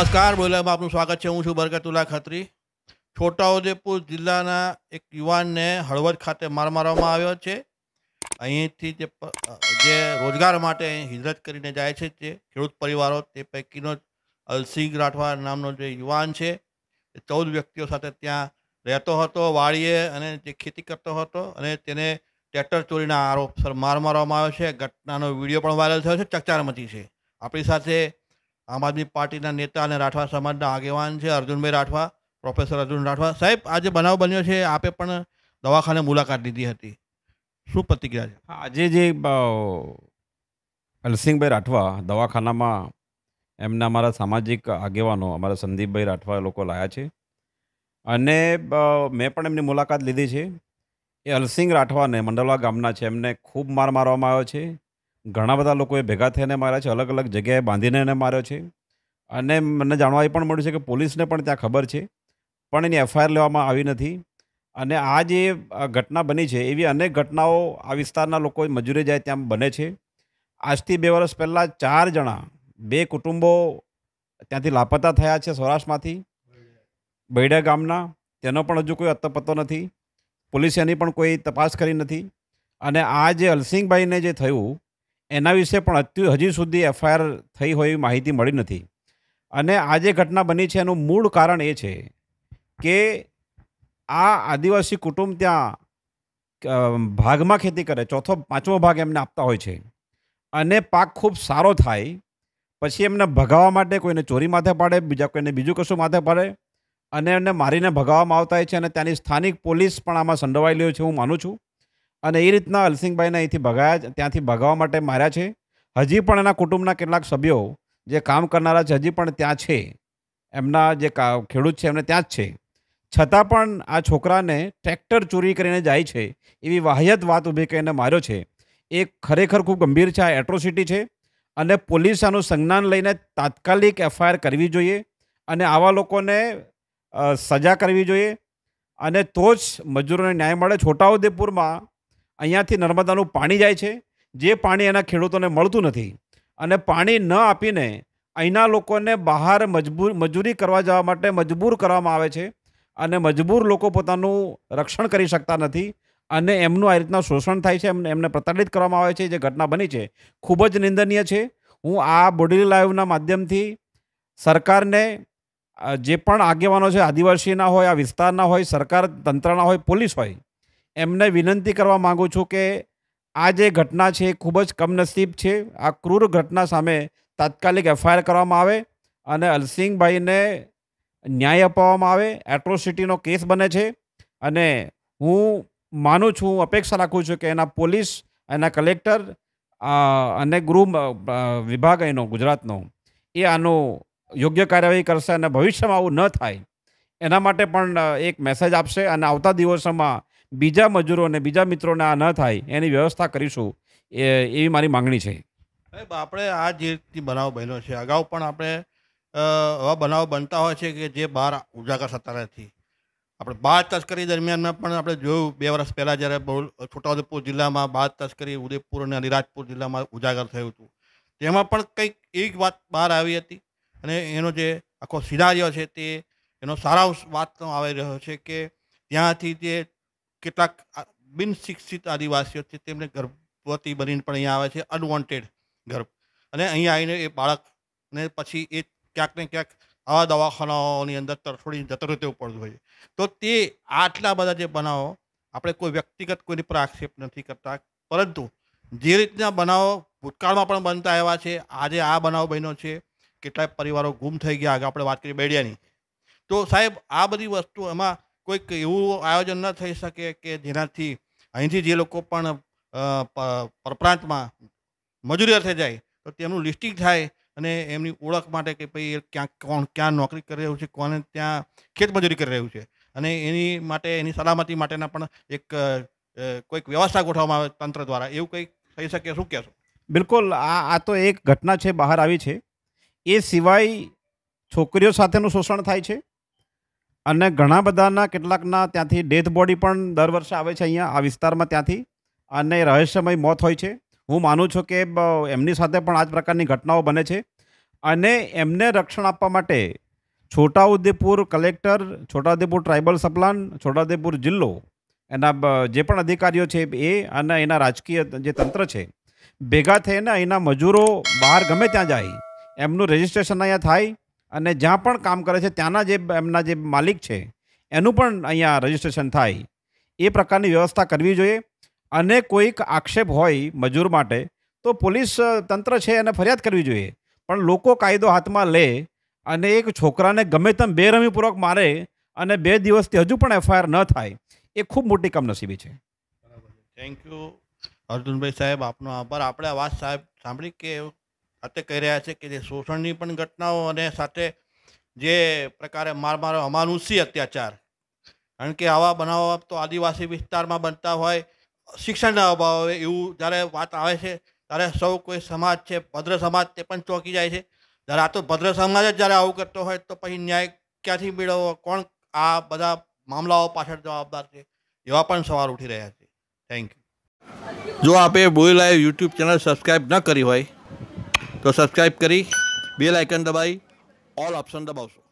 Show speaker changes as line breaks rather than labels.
નમસ્કાર બોલેમાં આપનું સ્વાગત છે હું છું બરકતુલ્લા ખત્રી છોટાઉદેપુર જિલ્લાના એક યુવાનને હળવદ ખાતે માર મારવામાં આવ્યો છે અહીંથી જે રોજગાર માટે હિજરત કરીને જાય છે તે ખેડૂત પરિવારો તે પૈકીનો અલસિંહ રાઠવા નામનો જે યુવાન છે એ ચૌદ વ્યક્તિઓ સાથે ત્યાં રહેતો હતો વાળીએ અને જે ખેતી કરતો હતો અને તેને ટ્રેક્ટર ચોરીના આરોપસર માર મારવામાં આવ્યો છે ઘટનાનો વિડીયો પણ વાયરલ થયો છે ચકચાર મચી છે આપણી સાથે આમ આદમી પાર્ટીના નેતા અને રાઠવા સમાજના આગેવાન છે અર્જુનભાઈ રાઠવા પ્રોફેસર અર્જુન રાઠવા સાહેબ આજે બનાવ બન્યો છે આપે પણ દવાખાને મુલાકાત લીધી હતી શું પ્રતિક્રિયા
છે આજે જે અલસિંહભાઈ રાઠવા દવાખાનામાં એમના અમારા સામાજિક આગેવાનો અમારા સંદીપભાઈ રાઠવા લોકો લાયા છે અને મેં પણ એમની મુલાકાત લીધી છે એ અલસિંગ રાઠવાને મંડલવા ગામના છે એમને ખૂબ માર મારવામાં આવ્યો છે ઘણા બધા લોકોએ ભેગા થઈને માર્યા છે અલગ અલગ જગ્યાએ બાંધીને એને માર્યો છે અને મને જાણવા એ પણ મળ્યું છે કે પોલીસને પણ ત્યાં ખબર છે પણ એની એફઆઈઆર લેવામાં આવી નથી અને આ જે ઘટના બની છે એવી અનેક ઘટનાઓ આ વિસ્તારના લોકો મજૂરે જાય ત્યાં બને છે આજથી બે વર્ષ પહેલાં ચાર જણા બે કુટુંબો ત્યાંથી લાપતા થયા છે સૌરાષ્ટ્રમાંથી બૈડા ગામના તેનો પણ હજુ કોઈ અત્તપત્તો નથી પોલીસે એની પણ કોઈ તપાસ કરી નથી અને આ જે અલસિંગભાઈને જે થયું એના વિશે પણ અત્યુ હજી સુધી એફઆઈઆર થઈ હોય એવી માહિતી મળી નથી અને આ જે ઘટના બની છે એનું મૂળ કારણ એ છે કે આ આદિવાસી કુટુંબ ત્યાં ભાગમાં ખેતી કરે ચોથો પાંચમો ભાગ એમને આપતા હોય છે અને પાક ખૂબ સારો થાય પછી એમને ભગાવવા માટે કોઈને ચોરી માથે પાડે બીજા કોઈને બીજું કશું માથે પાડે અને એમને મારીને ભગાવવામાં આવતા હોય છે અને ત્યાંની સ્થાનિક પોલીસ પણ આમાં સંડોવાયેલી હોય છે હું માનું છું અને એ રીતના અલસિંહભાઈને અહીંથી ભગાયા ત્યાંથી ભગાવવા માટે માર્યા છે હજી પણ એના કુટુંબના કેટલાક સભ્યો જે કામ કરનારા છે હજી પણ ત્યાં છે એમના જે ખેડૂત છે એમને ત્યાં જ છે છતાં પણ આ છોકરાને ટ્રેક્ટર ચોરી કરીને જાય છે એવી વાહિયત વાત ઊભી કરીને માર્યો છે એ ખરેખર ખૂબ ગંભીર છે આ એટ્રોસિટી છે અને પોલીસ આનું સંજ્ઞાન લઈને તાત્કાલિક એફઆઈઆર કરવી જોઈએ અને આવા લોકોને સજા કરવી જોઈએ અને તો જ મજૂરોને ન્યાય મળે છોટાઉદેપુરમાં અહીંયાથી નર્મદાનું પાણી જાય છે જે પાણી એના ખેડૂતોને મળતું નથી અને પાણી ન આપીને અહીંના લોકોને બહાર મજબૂર મજૂરી કરવા જવા માટે મજબૂર કરવામાં આવે છે અને મજબૂર લોકો પોતાનું રક્ષણ કરી શકતા નથી અને એમનું આ રીતના શોષણ થાય છે એમને એમને પ્રતાડિત કરવામાં આવે છે જે ઘટના બની છે ખૂબ જ નિંદનીય છે હું આ બોડેલી લાઈવના માધ્યમથી સરકારને જે પણ આગેવાનો છે આદિવાસીના હોય આ વિસ્તારના હોય સરકાર તંત્રના હોય પોલીસ હોય એમને વિનંતી કરવા માગું છું કે આ જે ઘટના છે એ ખૂબ જ કમનસીબ છે આ ક્રૂર ઘટના સામે તાત્કાલિક એફઆઈઆર કરવામાં આવે અને અલસિંગભાઈને ન્યાય અપાવવામાં આવે એટ્રોસિટીનો કેસ બને છે અને હું માનું છું હું અપેક્ષા રાખું છું કે એના પોલીસ એના કલેક્ટર અને ગૃહ વિભાગ એનો ગુજરાતનો એ આનું યોગ્ય કાર્યવાહી કરશે અને ભવિષ્યમાં આવું ન થાય એના માટે પણ એક મેસેજ આપશે અને આવતા દિવસોમાં બીજા મજૂરો અને બીજા મિત્રોને આ ન થાય એની વ્યવસ્થા કરીશું એ એવી મારી માંગણી છે
સાહેબ આપણે આ જે રીતની બનાવ બન્યો છે અગાઉ પણ આપણે આવા બનાવ બનતા હોય છે કે જે બહાર ઉજાગર થતા નથી આપણે બાળ તસ્કરી દરમિયાનમાં પણ આપણે જોયું બે વર્ષ પહેલાં જ્યારે બહુ છોટાઉદેપુર જિલ્લામાં બાળ તસ્કરી ઉદયપુર અને અલીરાજપુર જિલ્લામાં ઉજાગર થયું હતું તેમાં પણ કંઈક એક વાત બહાર આવી હતી અને એનો જે આખો સિનારીઓ છે તે એનો સારાંશ વાતનો આવી રહ્યો છે કે ત્યાંથી જે કેટલાક બિનશિક્ષિત આદિવાસીઓ છે તેમને ગર્ભવતી બનીને પણ અહીંયા આવે છે અનવોન્ટેડ ગર્ભ અને અહીંયા આવીને એ બાળકને પછી એ ક્યાંક ને ક્યાંક આવા દવાખાનાઓની અંદર તરફોડી જતો રહેવું પડતું હોય છે તો તે આટલા બધા જે બનાવો આપણે કોઈ વ્યક્તિગત કોઈની પર આક્ષેપ નથી કરતા પરંતુ જે રીતના બનાવો ભૂતકાળમાં પણ બનતા આવ્યા છે આજે આ બનાવ બન્યો છે કેટલાય પરિવારો ગુમ થઈ ગયા આગળ આપણે વાત કરી બેડિયાની તો સાહેબ આ બધી વસ્તુ એમાં કોઈક એવું આયોજન ન થઈ શકે કે જેનાથી અહીંથી જે લોકો પણ પરપ્રાંતમાં મજૂરી અર્થે જાય તો તેમનું લિસ્ટિંગ થાય અને એમની ઓળખ માટે કે ભાઈ એ ક્યાં કોણ ક્યાં નોકરી કરી રહ્યું છે કોને ત્યાં ખેત મજૂરી કરી રહ્યું છે અને એની માટે એની સલામતી માટેના પણ એક કોઈક વ્યવસ્થા ગોઠવવામાં આવે તંત્ર દ્વારા એવું કંઈક થઈ
શકે શું કહેશો બિલકુલ આ આ તો એક ઘટના છે બહાર આવી છે એ સિવાય છોકરીઓ સાથેનું શોષણ થાય છે અને ઘણા બધાના કેટલાકના ત્યાંથી ડેથ બોડી પણ દર વર્ષે આવે છે અહીંયા આ વિસ્તારમાં ત્યાંથી અને રહસ્યમય મોત હોય છે હું માનું છું કે એમની સાથે પણ આ જ પ્રકારની ઘટનાઓ બને છે અને એમને રક્ષણ આપવા માટે Chhota Udepur collector Chhota Udepur tribal subplan Chhota Udepur જિલ્લો એના જે પણ અધિકારીઓ છે એ અને એના રાજકીય જે તંત્ર છે ભેગા થઈને અહીંના મજૂરો બહાર ગમે ત્યાં જાય એમનું રજિસ્ટ્રેશન અહીંયા થાય અને જ્યાં પણ કામ કરે છે ત્યાંના જે એમના જે માલિક છે એનું પણ અહીંયા રજીસ્ટ્રેશન થાય એ પ્રકારની વ્યવસ્થા કરવી જોઈએ અને કોઈક આક્ષેપ હોય મજૂર માટે તો પોલીસ તંત્ર છે એને ફરિયાદ કરવી જોઈએ પણ લોકો કાયદો હાથમાં લે અને એક છોકરાને ગમે તેમ બેરમીપૂર્વક મારે અને બે દિવસથી હજુ પણ એફઆઈઆર ન થાય એ ખૂબ મોટી કમનસીબી છે થેન્ક યુ અર્જુનભાઈ સાહેબ
આપનો આભાર આપણે આ વાત સાહેબ સાંભળી કે હત્યા કહી રહ્યા છે કે જે શોષણની પણ ઘટનાઓ અને સાથે જે પ્રકારે મારમારો અમાનુષી અત્યાચાર કારણ કે આવા બનાવો તો આદિવાસી વિસ્તારમાં બનતા હોય શિક્ષણના અભાવે એવું જ્યારે વાત આવે છે ત્યારે સૌ કોઈ સમાજ છે ભદ્ર સમાજ તે પણ ચોંકી જાય છે જ્યારે આ તો ભદ્ર સમાજ જ જ્યારે આવું કરતો હોય તો પછી ન્યાય ક્યાંથી મેળવવો કોણ આ બધા મામલાઓ પાછળ જવાબદાર છે એવા પણ સવાલ ઉઠી રહ્યા છે થેન્ક યુ જો આપે બોઈ લાઈવ યુટ્યુબ ચેનલ સબસ્ક્રાઈબ ન કરી હોય તો સબસ્ક્રાઈબ કરી બેલ આઇકન દબાવી ઓલ ઓપ્શન દબાવશો